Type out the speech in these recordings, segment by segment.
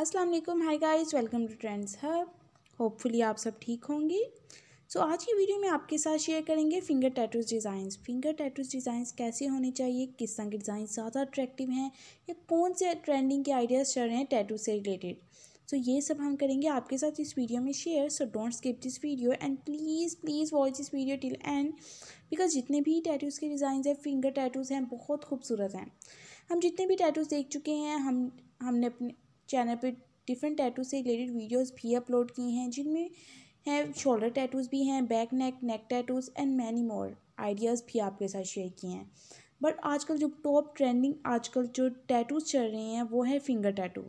अस्सलाम वालेकुम hi guys welcome to trends hub hopefully आप सब ठीक होंगे सो so, आज की वीडियो में आपके साथ शेयर करेंगे finger tattoos designs finger tattoos designs कैसे होने चाहिए किस तरह के डिज़ाइन ज़्यादा अट्रैक्टिव हैं या कौन से ट्रेंडिंग के आइडियाज़ चल रहे हैं टैटू से रिलेटेड सो so, ये सब हम करेंगे आपके साथ इस वीडियो में share so don't skip this video and please please watch this video till end because जितने भी टैटूज़ के डिज़ाइन हैं फिंगर टैटूज़ हैं बहुत खूबसूरत हैं हम जितने भी टैटूज़ देख चुके हैं हम हमने अपने चैनल पे डिफरेंट टैटू से रिलेटेड वीडियोस भी अपलोड की हैं जिनमें हैं शोल्डर टैटूज़ भी हैं back neck neck tattoos and many more ideas भी आपके साथ शेयर किए हैं बट आजकल जो टॉप ट्रेंडिंग आजकल जो टैटूज़ चल रहे हैं वो है फिंगर टैटू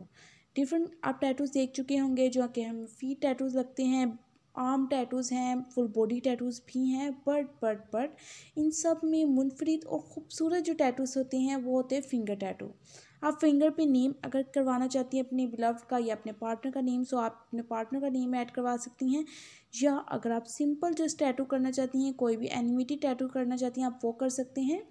डिफरेंट आप टैटूज़ देख चुके होंगे जो कि हम फीट टैटूज़ लगते हैं आर्म टैटूज़ हैं फुल बॉडी टैटूज़ भी हैं बट बट बट इन सब में मुनफरद और ख़ूबसूरत जो टैटूज़ होते हैं वो होते हैं फिंगर टैटू आप फिंगर पे नेम अगर करवाना चाहती हैं अपने बिलव का या अपने पार्टनर का नेम सो आप अपने पार्टनर का नेम ऐड करवा सकती हैं या अगर आप सिंपल जस्ट टैटू करना चाहती हैं कोई भी एनिमिटी टैटू करना चाहती हैं आप वो कर सकते हैं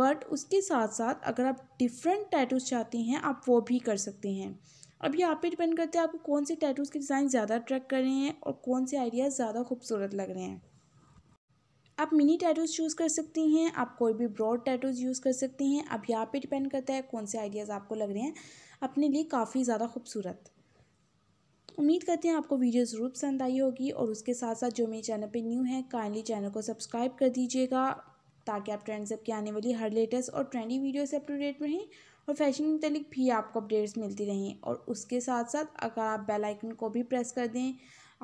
बट उसके साथ साथ अगर आप डिफरेंट टैटूज चाहती हैं आप वो भी कर सकते हैं अब ये आप पे डिपेंड करते हैं आपको कौन से टैटूज़ के डिज़ाइन ज़्यादा अट्रैक्ट कर रहे हैं और कौन से आइडियाज़ ज़्यादा खूबसूरत लग रहे हैं आप मिनी टैटूज़ चूज़ कर सकती हैं आप कोई भी ब्रॉड टैटूज़ यूज़ कर सकती हैं अब यहाँ पे डिपेंड करता है कौन से आइडियाज़ आपको लग रहे हैं अपने लिए काफ़ी ज़्यादा खूबसूरत उम्मीद करते हैं आपको वीडियो ज़रूर पसंद आई होगी और उसके साथ साथ जो मेरे चैनल पे न्यू है काइंडली चैनल को सब्सक्राइब कर दीजिएगा ताकि आप ट्रेंड्स अप की आने वाली हर लेटेस्ट और ट्रेंडी वीडियो से अप टू डेट रहें और फैशन मतलब भी आपको अपडेट्स मिलती रहें और उसके साथ साथ अगर आप बेल आइकन को भी प्रेस कर दें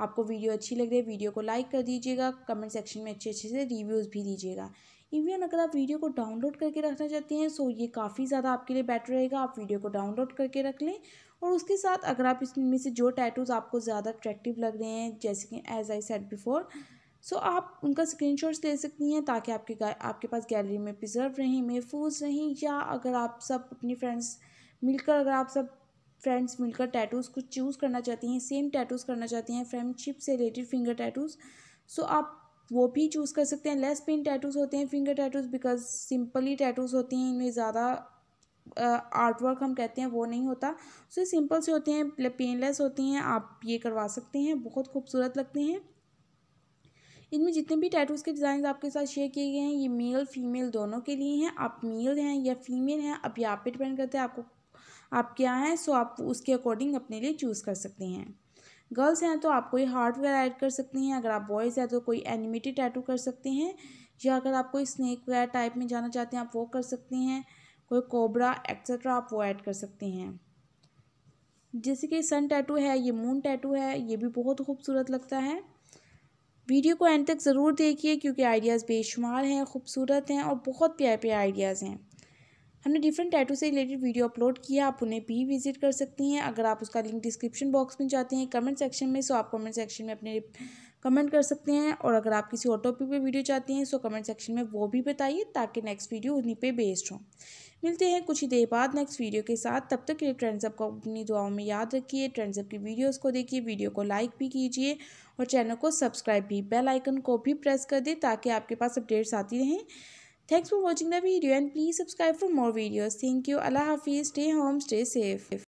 आपको वीडियो अच्छी लग रही है वीडियो को लाइक कर दीजिएगा कमेंट सेक्शन में अच्छे अच्छे से रिव्यूज़ भी दीजिएगा इवन अगर आप वीडियो को डाउनलोड करके रखना चाहते हैं सो ये काफ़ी ज़्यादा आपके लिए बेटर रहेगा आप वीडियो को डाउनलोड करके रख लें और उसके साथ अगर आप इसमें से जो टैटूज़ आपको ज़्यादा अट्रैक्टिव लग रहे हैं जैसे कि as I said before so आप उनका स्क्रीन ले सकती हैं ताकि आपके आपके पास गैलरी में प्रिजर्व रहें महफूज रहें या अगर आप सब अपनी फ्रेंड्स मिलकर अगर आप सब फ्रेंड्स मिलकर टैटूज़ को चूज़ करना चाहती हैं सेम टैटूज़ करना चाहती हैं फ्रेंडशिप से रिलेटेड फिंगर टैटूज़ सो आप वो भी चूज़ कर सकते हैं लेस पेन टैटूज़ होते हैं finger tattoos because simply tattoos होते हैं इनमें ज़्यादा आर्ट वर्क हम कहते हैं वो नहीं होता सो सिंपल से होते हैं पेनलेस होते हैं आप ये करवा सकते हैं बहुत खूबसूरत लगते हैं इनमें जितने भी टैटूज़ के डिज़ाइन आपके साथ शेयर किए गए हैं ये मेल फीमेल दोनों के लिए हैं आप मेल हैं या फीमेल हैं अब यहाँ पर डिपेंड करते हैं आपको आप क्या हैं सो आप उसके अकॉर्डिंग अपने लिए चूज़ कर सकते हैं गर्ल्स हैं तो आप कोई हार्डवेयर ऐड कर सकती हैं अगर आप बॉयज़ हैं तो कोई एनिमेटेड टैटू कर सकते हैं या अगर आप कोई स्नैक वेयर टाइप में जाना चाहते हैं आप वो कर सकते हैं कोई कोबरा एक्सेट्रा आप वो ऐड कर सकते हैं जैसे कि सन टैटू है ये मून टैटू है ये भी बहुत खूबसूरत लगता है वीडियो को एंड तक ज़रूर देखिए क्योंकि आइडियाज़ बेशुमार हैं खूबसूरत हैं और बहुत प्यारे प्यारे आइडियाज़ हैं हमने डिफरेंट टैटू से रिलेटेड वीडियो अपलोड किया आप उन्हें भी विजिट कर सकती हैं अगर आप उसका लिंक डिस्क्रिप्शन बॉक्स में जाते हैं कमेंट सेक्शन में सो आप कमेंट सेक्शन में अपने कमेंट कर सकते हैं और अगर आप किसी और टॉपिक पर वीडियो चाहते हैं सो कमेंट सेक्शन में वो भी बताइए ताकि नेक्स्ट वीडियो उन्हीं पर बेस्ड हो मिलते हैं कुछ ही देर बाद नेक्स्ट वीडियो के साथ तब तक ये लिए ट्रेंड्स को अपनी दुआओं में याद रखिए ट्रेंड्सअप की वीडियोज़ को देखिए वीडियो को लाइक भी कीजिए और चैनल को सब्सक्राइब भी बेलाइकन को भी प्रेस कर दें ताकि आपके पास अपडेट्स आती रहें Thanks for watching the video and please subscribe for more videos. Thank you. Allah Hafiz. Stay home. Stay safe.